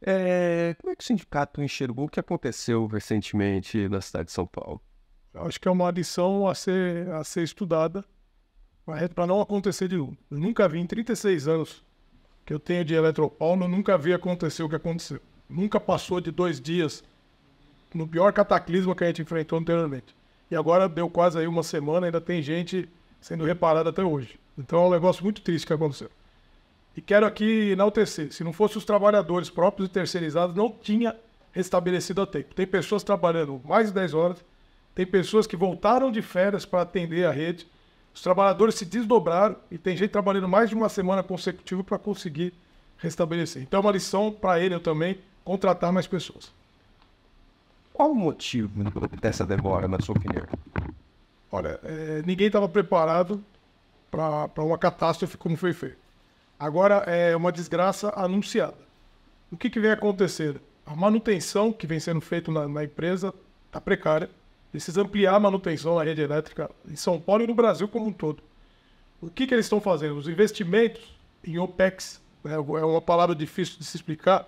É, como é que o sindicato enxergou o que aconteceu recentemente na cidade de São Paulo? Eu acho que é uma lição a ser, a ser estudada para não acontecer de novo. Eu nunca vi em 36 anos que eu tenho de Eletropaulo, eu nunca vi acontecer o que aconteceu. Nunca passou de dois dias no pior cataclisma que a gente enfrentou anteriormente. E agora deu quase aí uma semana, ainda tem gente sendo reparada até hoje. Então é um negócio muito triste que aconteceu. E quero aqui enaltecer: se não fosse os trabalhadores próprios e terceirizados, não tinha restabelecido a tempo. Tem pessoas trabalhando mais de 10 horas, tem pessoas que voltaram de férias para atender a rede, os trabalhadores se desdobraram e tem gente trabalhando mais de uma semana consecutiva para conseguir restabelecer. Então é uma lição para ele também contratar mais pessoas. Qual o motivo dessa demora, na sua opinião? Olha, é, ninguém estava preparado para uma catástrofe como foi feito. Agora é uma desgraça anunciada. O que, que vem acontecer? A manutenção que vem sendo feita na, na empresa está precária. Precisa ampliar a manutenção na rede elétrica em São Paulo e no Brasil como um todo. O que, que eles estão fazendo? Os investimentos em OPEX, né? é uma palavra difícil de se explicar,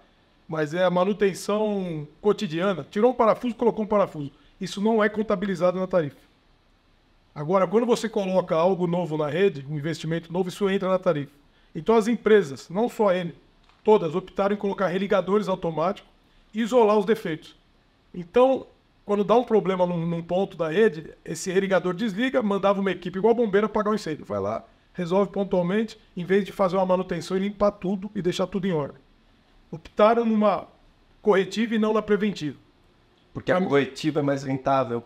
mas é a manutenção cotidiana. Tirou um parafuso, colocou um parafuso. Isso não é contabilizado na tarifa. Agora, quando você coloca algo novo na rede, um investimento novo, isso entra na tarifa. Então as empresas, não só ele, todas optaram em colocar religadores automáticos e isolar os defeitos. Então, quando dá um problema num, num ponto da rede, esse religador desliga, mandava uma equipe igual a bombeira apagar o incêndio. Vai lá, resolve pontualmente, em vez de fazer uma manutenção e limpar tudo e deixar tudo em ordem. Optaram numa corretiva e não na preventiva. Porque a, a corretiva é mais rentável.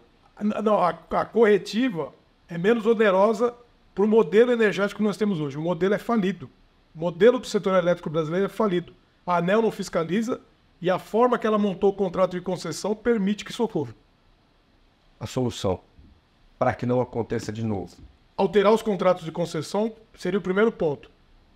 Não, a, a corretiva é menos onerosa para o modelo energético que nós temos hoje. O modelo é falido. O modelo do setor elétrico brasileiro é falido. A ANEL não fiscaliza e a forma que ela montou o contrato de concessão permite que isso ocorra. A solução para que não aconteça de novo? Alterar os contratos de concessão seria o primeiro ponto.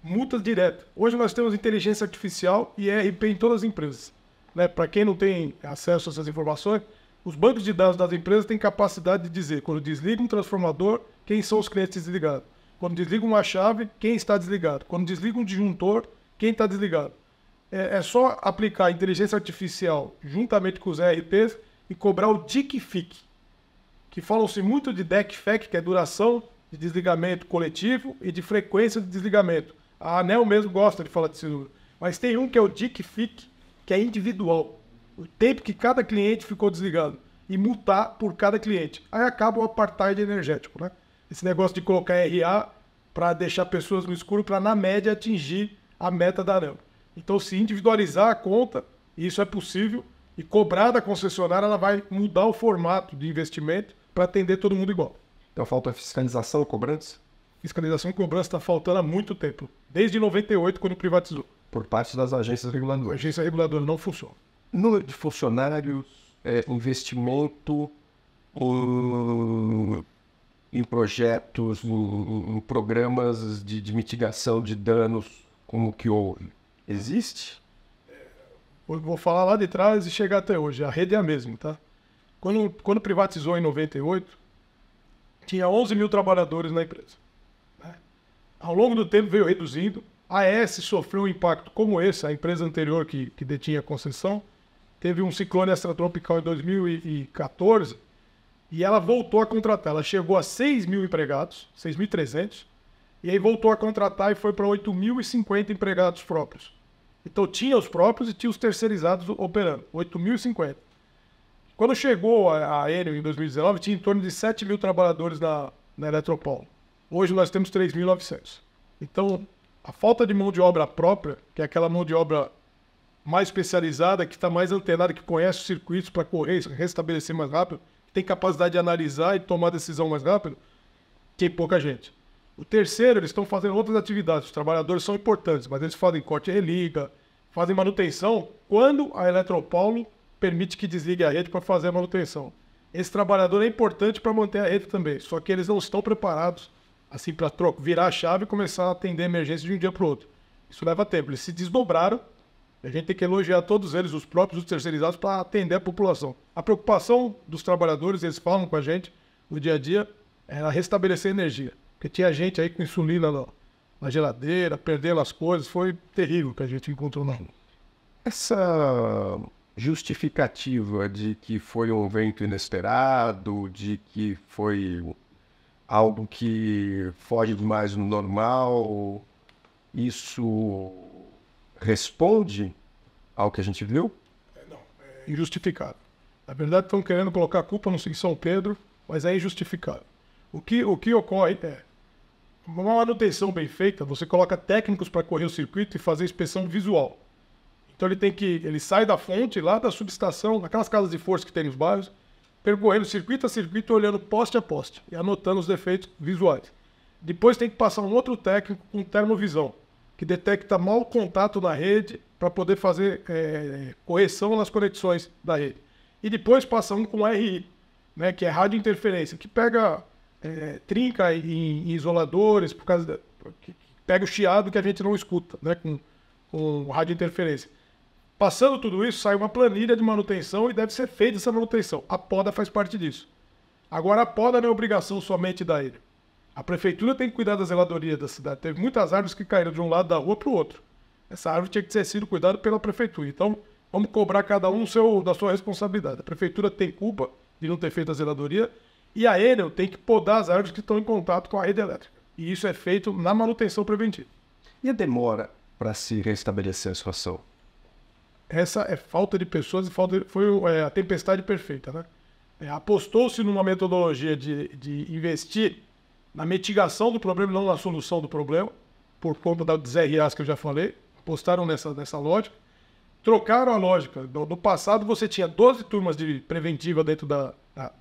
Multas diretas. Hoje nós temos inteligência artificial e ERP em todas as empresas. Né? Para quem não tem acesso a essas informações, os bancos de dados das empresas têm capacidade de dizer, quando desliga um transformador, quem são os clientes desligados. Quando desliga uma chave, quem está desligado. Quando desliga um disjuntor, quem está desligado. É, é, só aplicar inteligência artificial juntamente com os ERPs e cobrar o DIC-FIC, que falam-se muito de DEC-FEC, que é duração de desligamento coletivo e de frequência de desligamento. A ANEL mesmo gosta de falar desse número. Mas tem um que é o DIC-FIC, que é individual o tempo que cada cliente ficou desligado e multar por cada cliente. Aí acaba o apartheid energético, né? Esse negócio de colocar RA para deixar pessoas no escuro para na média atingir a meta da ANAM. Então, se individualizar a conta, isso é possível e cobrar da concessionária, ela vai mudar o formato de investimento para atender todo mundo igual. Então, falta fiscalização e cobrança? Fiscalização e cobrança está faltando há muito tempo, desde 98 quando privatizou. Por parte das agências reguladoras. A agência reguladora não funciona número de funcionários, é, investimento um, em projetos, um, um, programas de, de, mitigação de danos como que houve? Existe? Eu vou falar lá de trás e chegar até hoje. A rede é a mesma, tá? Quando, quando privatizou em 98, tinha 11 mil trabalhadores na empresa. Né? Ao longo do tempo veio reduzindo. A S sofreu um impacto como esse, a empresa anterior que, que detinha a concessão, teve um ciclone extratropical em 2014 e ela voltou a contratar. Ela chegou a 6 mil empregados, 6.300, e aí voltou a contratar e foi para 8.050 empregados próprios. Então tinha os próprios e tinha os terceirizados operando, 8.050. Quando chegou a, a Enel em 2019, tinha em torno de 7 mil trabalhadores na, na Eletropolo. Hoje nós temos 3.900. Então, a falta de mão de obra própria, que é aquela mão de obra mais especializada, que está mais antenada, que conhece os circuitos para correr, restabelecer mais rápido, tem capacidade de analisar e tomar decisão mais rápido, tem é pouca gente. O terceiro, eles estão fazendo outras atividades. Os trabalhadores são importantes, mas eles fazem corte e religa, fazem manutenção quando a Eletropaulo permite que desligue a rede para fazer a manutenção. Esse trabalhador é importante para manter a rede também, só que eles não estão preparados assim para virar a chave e começar a atender a emergência de um dia para o outro. Isso leva tempo. Eles se desdobraram a gente tem que elogiar todos eles, os próprios, os terceirizados, para atender a população. A preocupação dos trabalhadores, eles falam com a gente no dia a dia, era é restabelecer energia. Porque tinha gente aí com insulina na, na geladeira, perdendo as coisas, foi terrível que a gente encontrou na rua. Essa justificativa de que foi um vento inesperado, de que foi algo que foge demais do normal, isso responde ao que a gente viu? É, não, é injustificado. Na verdade, estão querendo colocar a culpa no São Pedro, mas é injustificado. O que, o que ocorre é uma manutenção bem feita, você coloca técnicos para correr o circuito e fazer inspeção visual. Então ele tem que, ele sai da fonte lá da subestação, aquelas casas de força que tem nos bairros, percorrendo circuito a circuito, olhando poste a poste e anotando os defeitos visuais. Depois tem que passar um outro técnico com termovisão que detecta mau contato na rede para poder fazer é, correção nas conexões da rede. E depois passando com RI, né, que é rádio interferência, que pega é, trinca em, isoladores, por causa da, pega o chiado que a gente não escuta né, com, com rádio interferência. Passando tudo isso, sai uma planilha de manutenção e deve ser feita essa manutenção. A poda faz parte disso. Agora, a poda não é obrigação somente da ele. A prefeitura tem que cuidar da zeladoria da cidade. Teve muitas árvores que caíram de um lado da rua para o outro. Essa árvore tinha que ter sido cuidada pela prefeitura. Então, vamos cobrar cada um seu, da sua responsabilidade. A prefeitura tem culpa de não ter feito a zeladoria e a Enel tem que podar as árvores que estão em contato com a rede elétrica. E isso é feito na manutenção preventiva. E a demora para se restabelecer a situação? Essa é falta de pessoas e falta de, foi é, a tempestade perfeita, né? É, Apostou-se numa metodologia de, de investir na mitigação do problema, não na solução do problema, por conta das RAs que eu já falei, apostaram nessa, nessa lógica, trocaram a lógica. No, no passado você tinha 12 turmas de preventiva dentro da, da,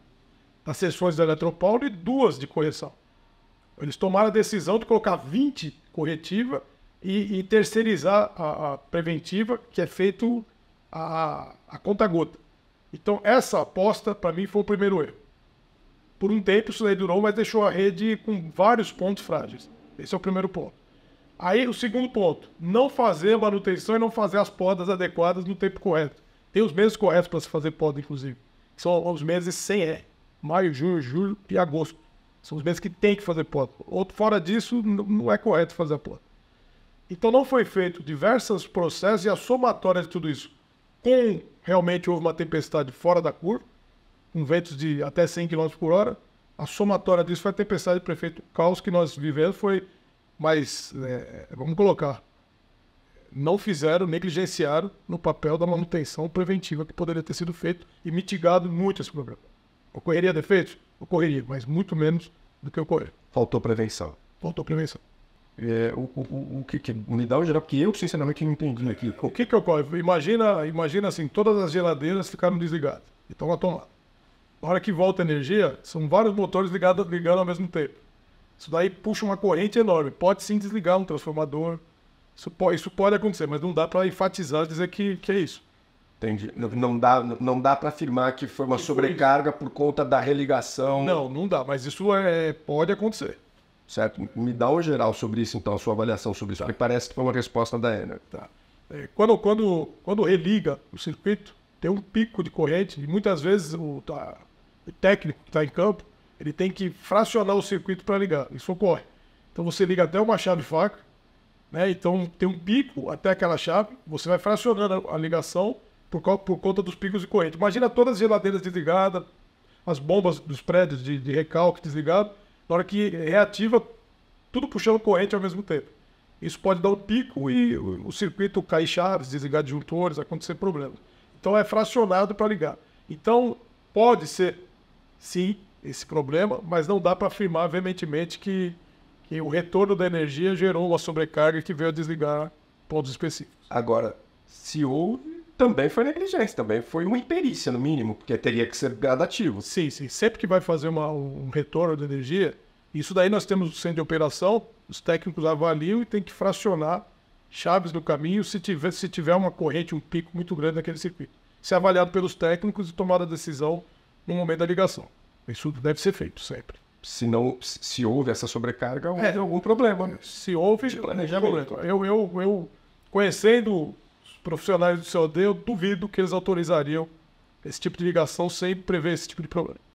das sessões da Eletropaulo e duas de correção. Eles tomaram a decisão de colocar 20 corretiva e, e terceirizar a, a, preventiva, que é feito a, a conta-gota. Então, essa aposta, para mim, foi o primeiro erro. Por um tempo isso daí durou, mas deixou a rede com vários pontos frágeis. Esse é o primeiro ponto. Aí o segundo ponto, não fazer manutenção e não fazer as podas adequadas no tempo correto. Tem os meses corretos para se fazer poda, inclusive. São os meses sem E. Maio, junho, julho e agosto. São os meses que tem que fazer poda. Outro, fora disso, não é correto fazer a poda. Então não foi feito diversos processos e a somatória de tudo isso. Com realmente houve uma tempestade fora da curva, com ventos de até 100 km por hora. A somatória disso foi a tempestade do prefeito. O caos que nós vivemos foi mas é, vamos colocar, não fizeram, negligenciaram no papel da manutenção preventiva que poderia ter sido feito e mitigado muito esse problema. Ocorreria defeito Ocorreria, mas muito menos do que ocorreu. Faltou prevenção. Faltou prevenção. É, o, o, o que, que unidade geral, porque eu sinceramente não entendi aqui. O que que ocorre? Imagina, imagina assim, todas as geladeiras ficaram desligadas e estão lá tomadas na hora que volta a energia, são vários motores ligados, ligando ao mesmo tempo. Isso daí puxa uma corrente enorme. Pode sim desligar um transformador. Isso pode, isso pode acontecer, mas não dá para enfatizar dizer que, que é isso. Entendi. Não, não dá, não dá para afirmar que foi uma que sobrecarga foi por conta da religação. Não, não dá, mas isso é, pode acontecer. Certo. Me dá um geral sobre isso, então, a sua avaliação sobre isso, tá. porque parece que foi uma resposta da Ener. Tá. É, quando, quando, quando religa o circuito, tem um pico de corrente e muitas vezes o, a, técnico que está em campo, ele tem que fracionar o circuito para ligar. Isso ocorre. Então você liga até uma chave faca, né? Então tem um pico até aquela chave, você vai fracionando a ligação por, por conta dos picos de corrente. Imagina todas as geladeiras desligadas, as bombas dos prédios de, de recalque desligado, na hora que reativa, tudo puxando corrente ao mesmo tempo. Isso pode dar um pico e o, o circuito cair chaves, desligar disjuntores, acontecer problema. Então é fracionado para ligar. Então pode ser sim, esse problema, mas não dá para afirmar veementemente que, que o retorno da energia gerou uma sobrecarga que veio a desligar pontos específicos. Agora, se houve, também foi negligência, também foi uma imperícia, no mínimo, porque teria que ser gradativo. Sim, sim. Sempre que vai fazer uma, um retorno de energia, isso daí nós temos o centro de operação, os técnicos avaliam e tem que fracionar chaves no caminho se tiver, se tiver uma corrente, um pico muito grande naquele circuito. Ser é avaliado pelos técnicos e tomada a decisão no momento da ligação. Isso deve ser feito sempre. Se não, se houve essa sobrecarga, houve é, algum problema. Né? Se houve, já problema. Eu, eu, eu, conhecendo os profissionais do COD, eu duvido que eles autorizariam esse tipo de ligação sem prever esse tipo de problema.